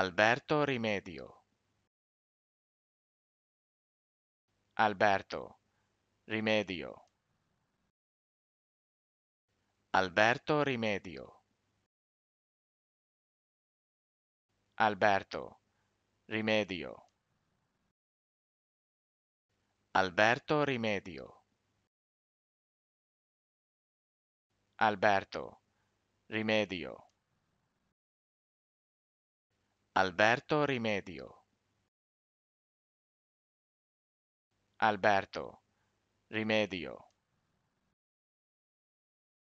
Alberto Rimedio Alberto Rimedio Alberto Rimedio Alberto Rimedio Alberto Rimedio Alberto Rimedio Alberto Rimedio Alberto Rimedio